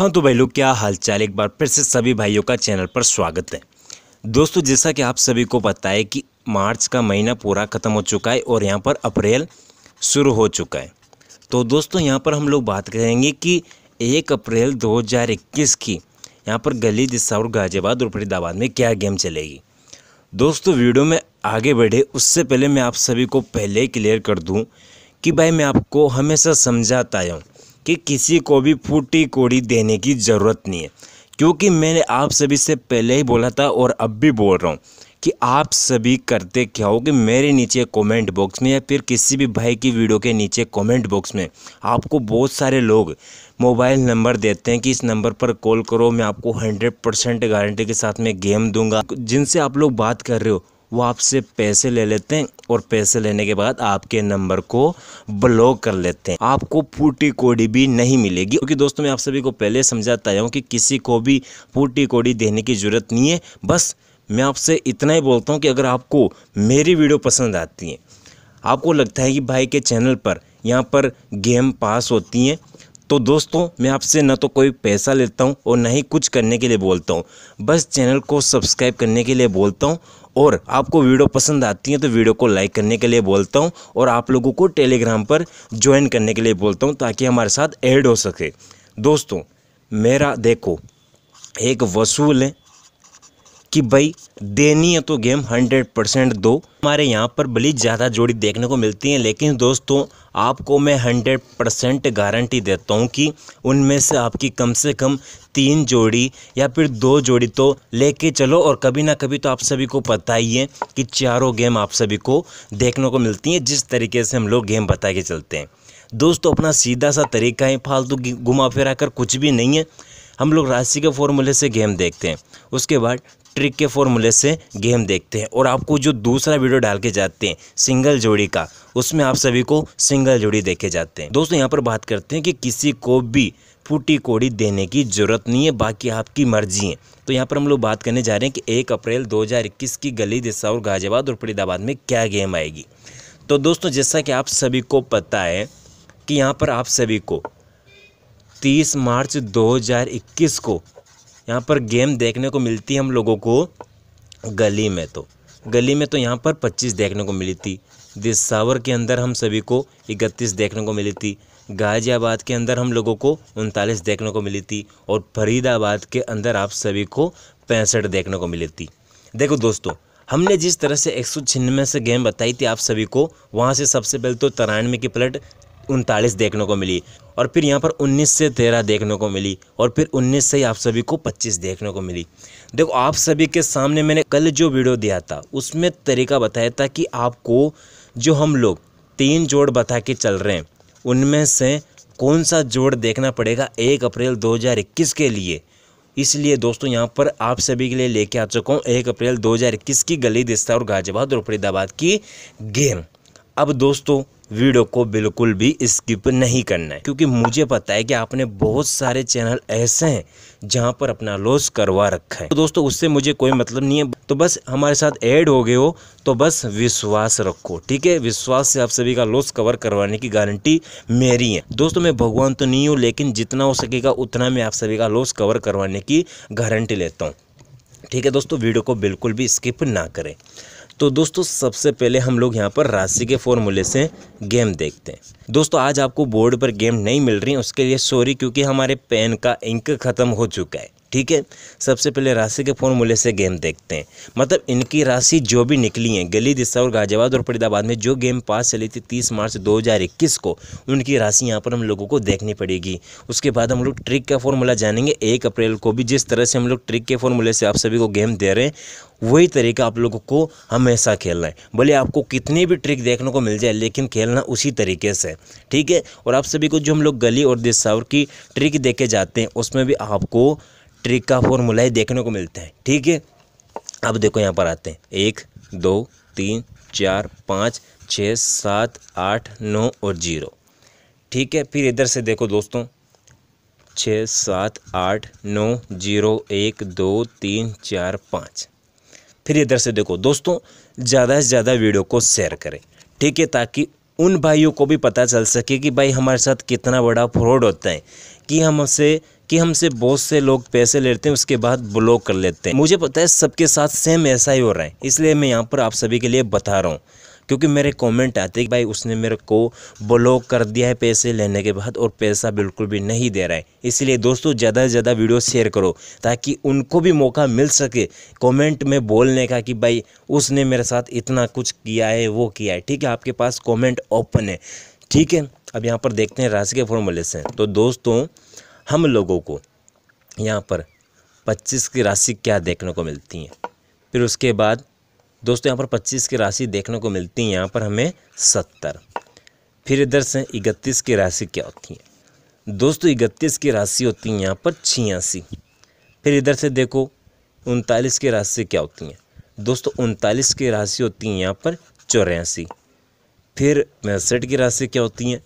हाँ तो भाई लोग क्या हाल चाल एक बार फिर से सभी भाइयों का चैनल पर स्वागत है दोस्तों जैसा कि आप सभी को पता है कि मार्च का महीना पूरा ख़त्म हो चुका है और यहाँ पर अप्रैल शुरू हो चुका है तो दोस्तों यहाँ पर हम लोग बात करेंगे कि एक अप्रैल 2021 की यहाँ पर गली और गाजियाबाद और फरीदाबाद में क्या गेम चलेगी दोस्तों वीडियो में आगे बढ़े उससे पहले मैं आप सभी को पहले क्लियर कर दूँ कि भाई मैं आपको हमेशा समझाता हूँ कि किसी को भी फूटी कोड़ी देने की ज़रूरत नहीं है क्योंकि मैंने आप सभी से पहले ही बोला था और अब भी बोल रहा हूँ कि आप सभी करते क्या हो कि मेरे नीचे कमेंट बॉक्स में या फिर किसी भी भाई की वीडियो के नीचे कमेंट बॉक्स में आपको बहुत सारे लोग मोबाइल नंबर देते हैं कि इस नंबर पर कॉल करो मैं आपको हंड्रेड परसेंट गारंटी के साथ में गेम दूंगा जिनसे आप लोग बात कर रहे हो वो आपसे पैसे ले लेते हैं और पैसे लेने के बाद आपके नंबर को ब्लॉक कर लेते हैं आपको फूटी कोड़ी भी नहीं मिलेगी क्योंकि दोस्तों मैं आप सभी को पहले समझाता हूँ कि किसी को भी फूटी कोड़ी देने की ज़रूरत नहीं है बस मैं आपसे इतना ही बोलता हूँ कि अगर आपको मेरी वीडियो पसंद आती है आपको लगता है कि भाई के चैनल पर यहाँ पर गेम पास होती हैं तो दोस्तों मैं आपसे ना तो कोई पैसा लेता हूँ और ना ही कुछ करने के लिए बोलता हूँ बस चैनल को सब्सक्राइब करने के लिए बोलता हूँ और आपको वीडियो पसंद आती है तो वीडियो को लाइक करने के लिए बोलता हूँ और आप लोगों को टेलीग्राम पर ज्वाइन करने के लिए बोलता हूँ ताकि हमारे साथ ऐड हो सके दोस्तों मेरा देखो एक वसूल है कि भाई देनी है तो गेम हंड्रेड परसेंट दो हमारे यहाँ पर भली ज़्यादा जोड़ी देखने को मिलती है लेकिन दोस्तों आपको मैं हंड्रेड परसेंट गारंटी देता हूँ कि उनमें से आपकी कम से कम तीन जोड़ी या फिर दो जोड़ी तो लेके चलो और कभी ना कभी तो आप सभी को पता ही है कि चारों गेम आप सभी को देखने को मिलती हैं जिस तरीके से हम लोग गेम बता के चलते हैं दोस्तों अपना सीधा सा तरीका है फालतू घुमा फिरा कर कुछ भी नहीं है हम लोग राशि के फॉर्मूले से गेम देखते हैं उसके बाद ट्रिक के फॉर्मूले से गेम देखते हैं और आपको जो दूसरा वीडियो डाल के जाते हैं सिंगल जोड़ी का उसमें आप सभी को सिंगल जोड़ी देखे जाते हैं दोस्तों यहाँ पर बात करते हैं कि किसी को भी फूटी कोड़ी देने की ज़रूरत नहीं है बाकी आपकी मर्जी है तो यहाँ पर हम लोग बात करने जा रहे हैं कि एक अप्रैल दो की गली और गाजियाबाद और फरीदाबाद में क्या गेम आएगी तो दोस्तों जैसा कि आप सभी को पता है कि यहाँ पर आप सभी को 30 मार्च 2021 को यहाँ पर गेम देखने को मिलती हम लोगों को गली में तो गली में तो यहाँ पर 25 देखने को मिली थी दिसावर के अंदर हम सभी को इकतीस देखने को मिली थी गाज़ियाबाद के अंदर हम लोगों को उनतालीस देखने को मिली थी और फरीदाबाद के अंदर आप सभी को पैंसठ देखने को मिली थी देखो दोस्तों हमने जिस तरह से एक सौ छियानवे से गेम बताई थी आप सभी को वहाँ से सबसे पहले तो तिरानवे की प्लेट उनतालीस देखने को मिली और फिर यहाँ पर 19 से 13 देखने को मिली और फिर 19 से ही आप सभी को 25 देखने को मिली देखो आप सभी के सामने मैंने कल जो वीडियो दिया था उसमें तरीका बताया था कि आपको जो हम लोग तीन जोड़ बता के चल रहे हैं उनमें से कौन सा जोड़ देखना पड़ेगा एक अप्रैल दो के लिए इसलिए दोस्तों यहाँ पर आप सभी के लिए लेके आ चुका हूँ एक अप्रैल 2021 की गली दिस्ता और गाजियाबाद और फरीदाबाद की गेम अब दोस्तों वीडियो को बिल्कुल भी स्किप नहीं करना है क्योंकि मुझे पता है कि आपने बहुत सारे चैनल ऐसे हैं जहां पर अपना लॉस करवा रखा है तो दोस्तों उससे मुझे कोई मतलब नहीं है तो बस हमारे साथ ऐड हो गए हो तो बस विश्वास रखो ठीक है विश्वास से आप सभी का लॉस कवर करवाने की गारंटी मेरी है दोस्तों मैं भगवान तो नहीं हूँ लेकिन जितना हो सकेगा उतना मैं आप सभी का लॉस कवर करवाने की गारंटी लेता हूँ ठीक है दोस्तों वीडियो को बिल्कुल भी स्किप ना करें तो दोस्तों सबसे पहले हम लोग यहाँ पर राशि के फॉर्मूले से गेम देखते हैं दोस्तों आज आपको बोर्ड पर गेम नहीं मिल रही उसके लिए सॉरी क्योंकि हमारे पेन का इंक ख़त्म हो चुका है ठीक है सबसे पहले राशि के फॉर्मूले से गेम देखते हैं मतलब इनकी राशि जो भी निकली है गली दिशा और गाजियाबाद और फरीदाबाद में जो गेम पास चली थी तीस मार्च 2021 को उनकी राशि यहाँ पर हम लोगों को देखनी पड़ेगी उसके बाद हम लोग ट्रिक का फॉर्मूला जानेंगे एक अप्रैल को भी जिस तरह से हम लोग ट्रिक के फॉर्मूले से आप सभी को गेम दे रहे हैं वही तरीका आप लोगों को हमेशा खेलना है भले आपको कितनी भी ट्रिक देखने को मिल जाए लेकिन खेलना उसी तरीके से ठीक है और आप सभी को जो हम लोग गली और दिशावर की ट्रिक के जाते हैं उसमें भी आपको ट्रिक का फॉर्मूला ही देखने को मिलता है ठीक है अब देखो यहाँ पर आते हैं एक दो तीन चार पाँच छः सात आठ नौ और जीरो ठीक है फिर इधर से देखो दोस्तों छः सात आठ नौ जीरो एक दो तीन चार पाँच फिर इधर से देखो दोस्तों ज़्यादा से ज़्यादा वीडियो को शेयर करें ठीक है ताकि उन भाइयों को भी पता चल सके कि भाई हमारे साथ कितना बड़ा फ्रॉड होता है कि हमसे कि हमसे बहुत से लोग पैसे लेते हैं उसके बाद ब्लॉक कर लेते हैं मुझे पता है सबके साथ सेम ऐसा ही हो रहा है इसलिए मैं यहाँ पर आप सभी के लिए बता रहा हूँ क्योंकि मेरे कमेंट आते कि भाई उसने मेरे को ब्लॉक कर दिया है पैसे लेने के बाद और पैसा बिल्कुल भी नहीं दे रहा है इसलिए दोस्तों ज़्यादा से ज़्यादा वीडियो शेयर करो ताकि उनको भी मौका मिल सके कमेंट में बोलने का कि भाई उसने मेरे साथ इतना कुछ किया है वो किया है ठीक है आपके पास कॉमेंट ओपन है ठीक है अब यहाँ पर देखते हैं राशि के फॉर्मूले से तो दोस्तों हम लोगों को यहाँ पर पच्चीस की राशि क्या देखने को मिलती है फिर उसके बाद दोस्तों यहाँ पर पच्चीस की राशि देखने को मिलती है यहाँ पर हमें सत्तर फिर इधर से इकतीस की राशि क्या होती है दोस्तों इकतीस की राशि होती है यहाँ पर छियासी फिर इधर से देखो उनतालीस की राशि क्या होती हैं दोस्तों उनतालीस की राशि होती हैं यहाँ पर चौरासी फिर पैंसठ की राशि क्या होती हैं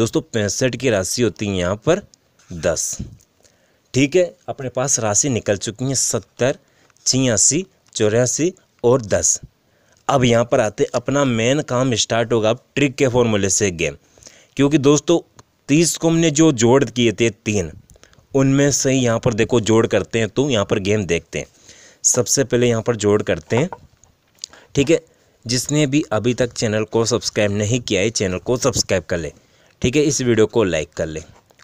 दोस्तों पैंसठ की राशि होती हैं यहाँ पर दस ठीक है अपने पास राशि निकल चुकी हैं सत्तर छियासी चौरासी और दस अब यहाँ पर आते अपना मेन काम स्टार्ट होगा अब ट्रिक के फॉर्मूले से गेम क्योंकि दोस्तों तीस को हमने जो जोड़ किए थे तीन उनमें से ही यहाँ पर देखो जोड़ करते हैं तो यहाँ पर गेम देखते हैं सबसे पहले यहाँ पर जोड़ करते हैं ठीक है जिसने भी अभी तक चैनल को सब्सक्राइब नहीं किया है चैनल को सब्सक्राइब कर ले ठीक है इस वीडियो को लाइक कर ले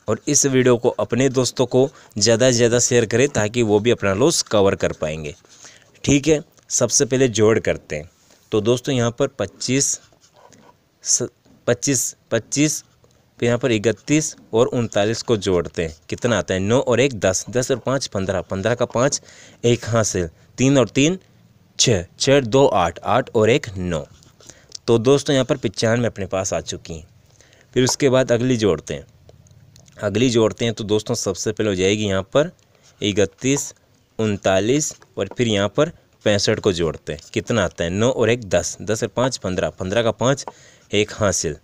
और इस वीडियो को अपने दोस्तों को ज़्यादा से ज़्यादा शेयर करें ताकि वो भी अपना लॉस कवर कर पाएंगे ठीक है सबसे पहले जोड़ करते हैं तो दोस्तों यहाँ पर पच्चीस पच्चीस पच्चीस फिर यहाँ पर इकतीस और उनतालीस को जोड़ते हैं कितना आता है नौ और एक दस दस और पाँच पंद्रह पंद्रह का पाँच एक हासिल तीन और तीन छः छः दो आठ आठ और एक नौ तो दोस्तों यहाँ पर पचानवे अपने पास आ चुकी हैं फिर उसके बाद अगली जोड़ते हैं अगली जोड़ते हैं तो दोस्तों सबसे पहले हो जाएगी यहाँ पर इकतीस उनतालीस और फिर यहाँ पर पैंसठ को जोड़ते हैं कितना आता है नौ और एक दस दस और पाँच पंद्रह पंद्रह का पाँच एक हासिल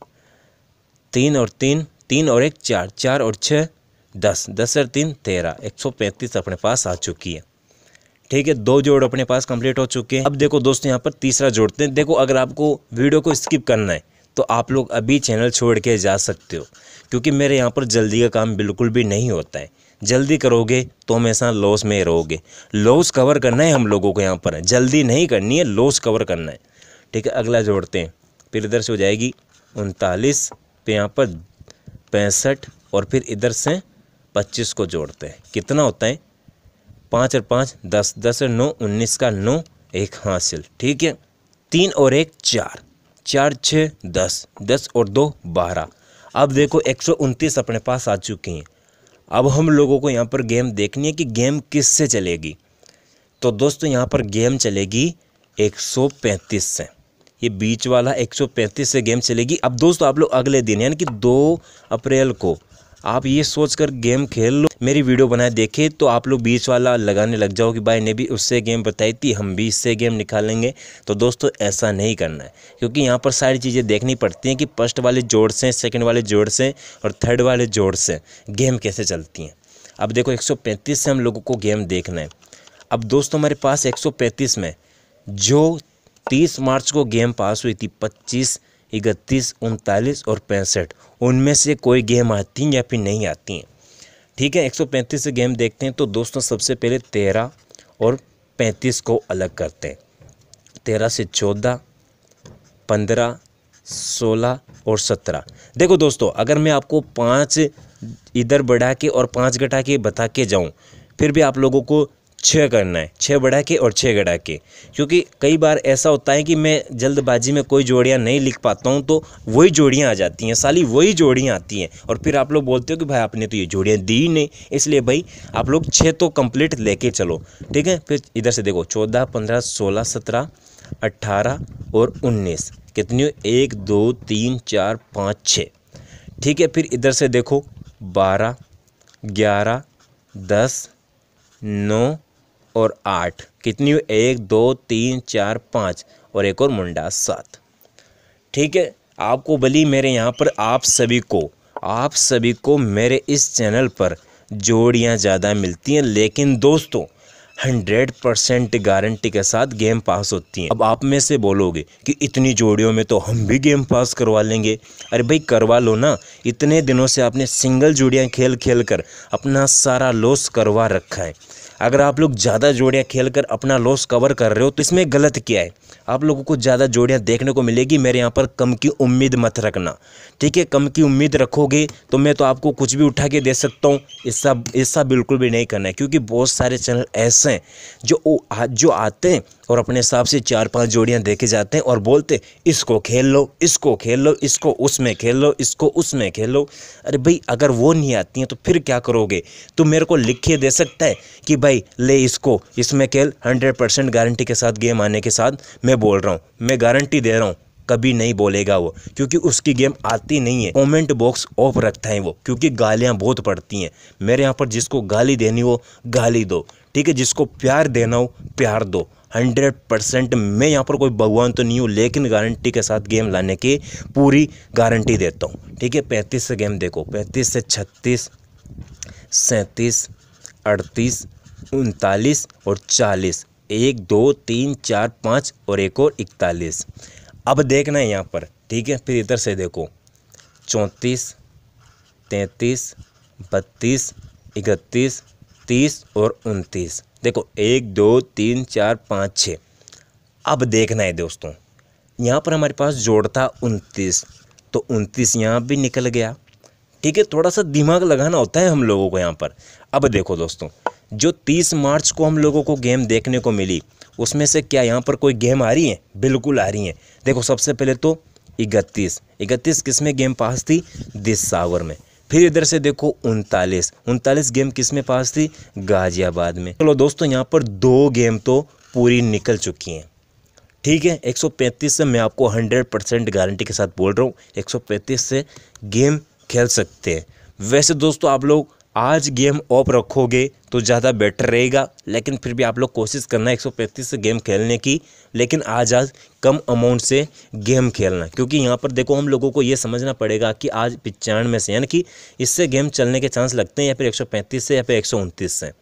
तीन और तीन तीन और एक चार चार और छः दस दस और तीन तेरह एक सौ पैंतीस अपने पास आ चुकी है ठीक है दो जोड़ अपने पास कंप्लीट हो चुके हैं अब देखो दोस्तों यहाँ पर तीसरा जोड़ते हैं देखो अगर आपको वीडियो को स्किप करना है तो आप लोग अभी चैनल छोड़ के जा सकते हो क्योंकि मेरे यहाँ पर जल्दी का काम बिल्कुल भी नहीं होता है जल्दी करोगे तो हमेशा लॉस में रहोगे लॉस कवर करना है हम लोगों को यहाँ पर जल्दी नहीं करनी है लॉस कवर करना है ठीक है अगला जोड़ते हैं फिर इधर से हो जाएगी उनतालीस फिर यहाँ पर पैंसठ और फिर इधर से पच्चीस को जोड़ते हैं कितना होता है पाँच और पाँच दस दस और नौ उन्नीस का नौ एक हासिल ठीक है तीन और एक चार चार छः दस दस और दो बारह अब देखो एक सौ उनतीस अपने पास आ चुकी हैं अब हम लोगों को यहाँ पर गेम देखनी है कि गेम किस से चलेगी तो दोस्तों यहाँ पर गेम चलेगी 135 से ये बीच वाला 135 से गेम चलेगी अब दोस्तों आप लोग अगले दिन यानी कि 2 अप्रैल को आप ये सोच कर गेम खेल लो मेरी वीडियो बनाए देखे तो आप लोग बीच वाला लगाने लग जाओ कि भाई ने भी उससे गेम बताई थी हम भी इससे गेम निकालेंगे तो दोस्तों ऐसा नहीं करना है क्योंकि यहाँ पर सारी चीज़ें देखनी पड़ती हैं कि फर्स्ट वाले जोड़ से सेकेंड वाले जोड़ से और थर्ड वाले जोड़ से गेम कैसे चलती हैं अब देखो एक से हम लोगों को गेम देखना है अब दोस्तों हमारे पास एक में जो तीस मार्च को गेम पास हुई थी पच्चीस इकतीस उनतालीस और पैंसठ उनमें से कोई गेम आती हैं या फिर नहीं आती हैं ठीक है 135 से गेम देखते हैं तो दोस्तों सबसे पहले तेरह और पैंतीस को अलग करते हैं तेरह से चौदह पंद्रह सोलह और सत्रह देखो दोस्तों अगर मैं आपको पाँच इधर बढ़ा के और पाँच घटा के बता के जाऊँ फिर भी आप लोगों को छः करना है छः बढ़ा के और छः घटा के क्योंकि कई बार ऐसा होता है कि मैं जल्दबाजी में कोई जोड़ियाँ नहीं लिख पाता हूँ तो वही जोड़ियाँ आ जाती हैं साली वही जोड़ियाँ आती हैं और फिर आप लोग बोलते हो कि भाई आपने तो ये जोड़ियाँ दी नहीं इसलिए भाई आप लोग छः तो कंप्लीट लेके चलो ठीक है फिर इधर से देखो चौदह पंद्रह सोलह सत्रह अट्ठारह और उन्नीस कितनी एक दो तीन चार पाँच छः ठीक है फिर इधर से देखो बारह ग्यारह दस नौ और आठ कितनी हुई एक दो तीन चार पाँच और एक और मुंडा सात ठीक है आपको भली मेरे यहाँ पर आप सभी को आप सभी को मेरे इस चैनल पर जोड़ियाँ ज़्यादा मिलती हैं लेकिन दोस्तों हंड्रेड परसेंट गारंटी के साथ गेम पास होती हैं अब आप में से बोलोगे कि इतनी जोड़ियों में तो हम भी गेम पास करवा लेंगे अरे भाई करवा लो ना इतने दिनों से आपने सिंगल जोड़ियाँ खेल खेल कर अपना सारा लॉस करवा रखा है अगर आप लोग ज़्यादा जोड़ियाँ खेल कर अपना लॉस कवर कर रहे हो तो इसमें गलत क्या है आप लोगों को ज़्यादा जोड़ियाँ देखने को मिलेगी मेरे यहाँ पर कम की उम्मीद मत रखना ठीक है कम की उम्मीद रखोगे तो मैं तो आपको कुछ भी उठा के दे सकता हूँ ऐसा ऐसा बिल्कुल भी नहीं करना है क्योंकि बहुत सारे चैनल ऐसे हैं जो जो आते हैं और अपने हिसाब से चार पांच जोड़ियाँ देखे जाते हैं और बोलते इसको खेल लो इसको खेल लो इसको उसमें खेल लो इसको उसमें खेल लो अरे भाई अगर वो नहीं आती हैं तो फिर क्या करोगे तो मेरे को लिख के दे सकता है कि भाई ले इसको इसमें खेल हंड्रेड परसेंट गारंटी के साथ गेम आने के साथ मैं बोल रहा हूँ मैं गारंटी दे रहा हूँ कभी नहीं बोलेगा वो क्योंकि उसकी गेम आती नहीं है कमेंट बॉक्स ऑफ रखता है वो क्योंकि गालियाँ बहुत पड़ती हैं मेरे यहाँ पर जिसको गाली देनी हो गाली दो ठीक है जिसको प्यार देना हो प्यार दो हंड्रेड परसेंट मैं यहाँ पर कोई भगवान तो नहीं हूँ लेकिन गारंटी के साथ गेम लाने की पूरी गारंटी देता हूँ ठीक है पैंतीस से गेम देखो पैंतीस से छत्तीस सैंतीस अड़तीस उनतालीस और चालीस एक दो तीन चार पाँच और एक और इकतालीस अब देखना है यहाँ पर ठीक है फिर इधर से देखो चौंतीस तैंतीस बत्तीस इकतीस तीस और उनतीस देखो एक दो तीन चार पाँच छः अब देखना है दोस्तों यहाँ पर हमारे पास जोड़ था उनतीस तो उनतीस यहाँ भी निकल गया ठीक है थोड़ा सा दिमाग लगाना होता है हम लोगों को यहाँ पर अब देखो दोस्तों जो 30 मार्च को हम लोगों को गेम देखने को मिली उसमें से क्या यहाँ पर कोई गेम आ रही है बिल्कुल आ रही है देखो सबसे पहले तो इकतीस इकतीस किस में गेम पास थी दिस सावर में फिर इधर से देखो उनतालीस उनतालीस गेम किस में पास थी गाजियाबाद में चलो दोस्तों यहाँ पर दो गेम तो पूरी निकल चुकी हैं ठीक है 135 से मैं आपको 100 परसेंट गारंटी के साथ बोल रहा हूँ 135 से गेम खेल सकते हैं वैसे दोस्तों आप लोग आज गेम ऑफ रखोगे तो ज़्यादा बेटर रहेगा लेकिन फिर भी आप लोग कोशिश करना 135 से गेम खेलने की लेकिन आज आज कम अमाउंट से गेम खेलना क्योंकि यहाँ पर देखो हम लोगों को ये समझना पड़ेगा कि आज पचानवे से यानी कि इससे गेम चलने के चांस लगते हैं या फिर 135 से या फिर एक से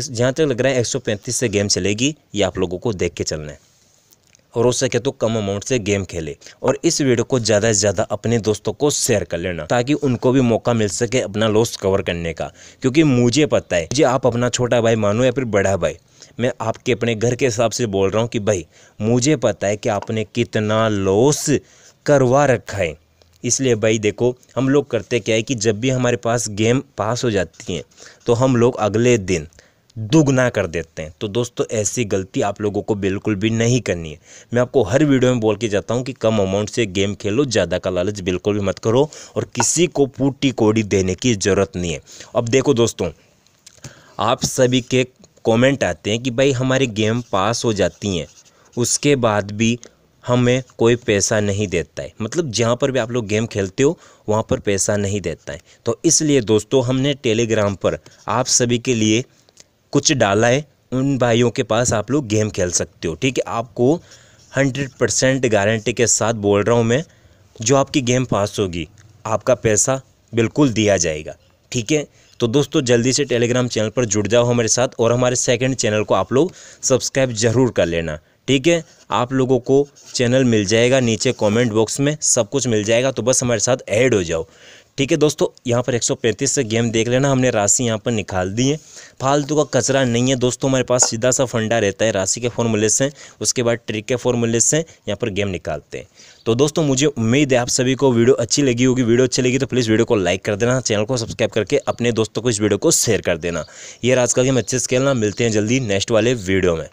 जहाँ तक लग रहा है एक से गेम चलेगी ये आप लोगों को देख के चलना है और हो सके तो कम अमाउंट से गेम खेले और इस वीडियो को ज़्यादा से ज़्यादा अपने दोस्तों को शेयर कर लेना ताकि उनको भी मौका मिल सके अपना लॉस कवर करने का क्योंकि मुझे पता है जी आप अपना छोटा भाई मानो या फिर बड़ा भाई मैं आपके अपने घर के हिसाब से बोल रहा हूँ कि भाई मुझे पता है कि आपने कितना लॉस करवा रखा है इसलिए भाई देखो हम लोग करते क्या है कि जब भी हमारे पास गेम पास हो जाती हैं तो हम लोग अगले दिन दोगुना कर देते हैं तो दोस्तों ऐसी गलती आप लोगों को बिल्कुल भी नहीं करनी है मैं आपको हर वीडियो में बोल के जाता हूँ कि कम अमाउंट से गेम खेलो ज़्यादा का लालच बिल्कुल भी मत करो और किसी को पूटी कोड़ी देने की ज़रूरत नहीं है अब देखो दोस्तों आप सभी के कमेंट आते हैं कि भाई हमारी गेम पास हो जाती हैं उसके बाद भी हमें कोई पैसा नहीं देता है मतलब जहाँ पर भी आप लोग गेम खेलते हो वहाँ पर पैसा नहीं देता है तो इसलिए दोस्तों हमने टेलीग्राम पर आप सभी के लिए कुछ डाला है उन भाइयों के पास आप लोग गेम खेल सकते हो ठीक है आपको हंड्रेड परसेंट गारंटी के साथ बोल रहा हूँ मैं जो आपकी गेम पास होगी आपका पैसा बिल्कुल दिया जाएगा ठीक है तो दोस्तों जल्दी से टेलीग्राम चैनल पर जुड़ जाओ हमारे साथ और हमारे सेकेंड चैनल को आप लोग सब्सक्राइब ज़रूर कर लेना ठीक है आप लोगों को चैनल मिल जाएगा नीचे कमेंट बॉक्स में सब कुछ मिल जाएगा तो बस हमारे साथ ऐड हो जाओ ठीक है दोस्तों यहाँ पर 135 से गेम देख लेना हमने राशि यहाँ पर निकाल दी है फालतू का कचरा नहीं है दोस्तों हमारे पास सीधा सा फंडा रहता है राशि के फॉर्मूले से उसके बाद ट्रिक के फॉर्मूले से यहाँ पर गेम निकालते हैं तो दोस्तों मुझे उम्मीद है आप सभी को वीडियो अच्छी लगी होगी वीडियो अच्छी लगी तो प्लीज़ वीडियो को लाइक कर देना चैनल को सब्सक्राइब करके अपने दोस्तों को इस वीडियो को शेयर कर देना ये आज का गेम अच्छे से खेलना मिलते हैं जल्दी नेक्स्ट वाले वीडियो में